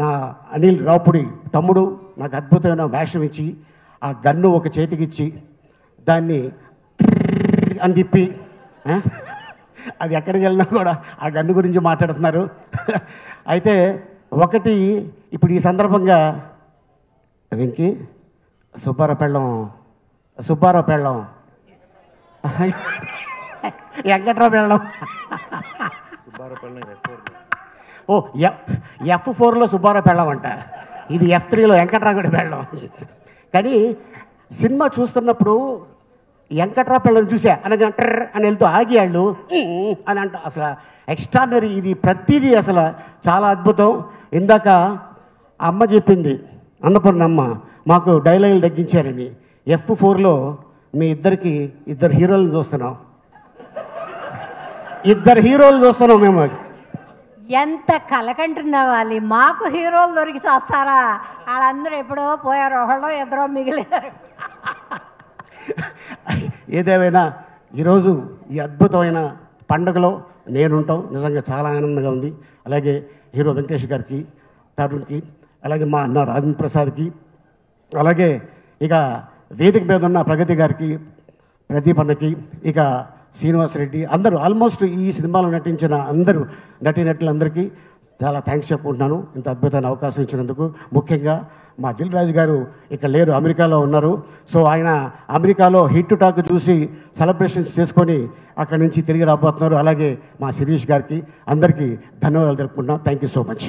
నా అనిల్ రాపుడి తమ్ముడు నాకు అద్భుతమైన వేషం ఇచ్చి ఆ గన్ను ఒక చేతికిచ్చి దాన్ని అని తిప్పి అది ఎక్కడికి వెళ్ళినా కూడా ఆ గన్ను గురించి మాట్లాడుతున్నారు అయితే ఒకటి ఇప్పుడు ఈ సందర్భంగా వెంకి సుబ్బారావు పెళ్ళం సుబ్బారావు పెళ్ళం వెంకట్రావు పెళ్ళం సుబ్బారావు పెళ్ళం ఓ ఎఫ్ ఎఫ్ ఫోర్లో సుబ్బారావు పెళ్ళమంట ఇది ఎఫ్ త్రీలో వెంకట్రాంగుడి పెళ్ళం కానీ సినిమా చూస్తున్నప్పుడు వెంకట్రా పెళ్ళని చూసా అనగా అంటారు అని వెళ్తూ ఆగి వాళ్ళు అని అంట అసలు ఎక్స్ట్రానరీ ఇది ప్రతిదీ అసలు చాలా అద్భుతం ఇందాక అమ్మ చెప్పింది అన్నపూర్ణమ్మ మాకు డైలాగులు తగ్గించారని ఎఫ్ ఫోర్లో మీ ఇద్దరికి ఇద్దరు హీరోలను చూస్తున్నాం ఇద్దరు హీరోలు చూస్తున్నాం మేము ఎంత కలకంటున్నావా మాకు హీరోలు దొరికి చేస్తారా వాళ్ళందరూ ఎప్పుడో పోయారు ఒకళ్ళో ఇద్దరో మిగిలేరు ఏదేమైనా ఈరోజు ఈ అద్భుతమైన పండుగలో నేనుంటాం నిజంగా చాలా ఆనందంగా ఉంది అలాగే హీరో వెంకటేష్ గారికి తరుణ్కి అలాగే మా అన్న రాజన్ ప్రసాద్కి అలాగే ఇక వేదిక మీద ఉన్న ప్రగతి గారికి ప్రదీపన్నకి ఇక శ్రీనివాసరెడ్డి అందరూ ఆల్మోస్ట్ ఈ సినిమాలో నటించిన అందరూ నటీనటులందరికీ చాలా థ్యాంక్స్ చెప్పుకుంటున్నాను ఇంత అద్భుతమైన అవకాశం ఇచ్చినందుకు ముఖ్యంగా మా దిల్ రాజు గారు ఇక్కడ లేరు అమెరికాలో ఉన్నారు సో ఆయన అమెరికాలో హిట్ టాక్ చూసి సెలబ్రేషన్స్ చేసుకొని అక్కడి నుంచి తిరిగి రాబోతున్నారు అలాగే మా శిరీష్ గారికి అందరికీ ధన్యవాదాలు తెలుపుకుంటున్నాం థ్యాంక్ యూ సో మచ్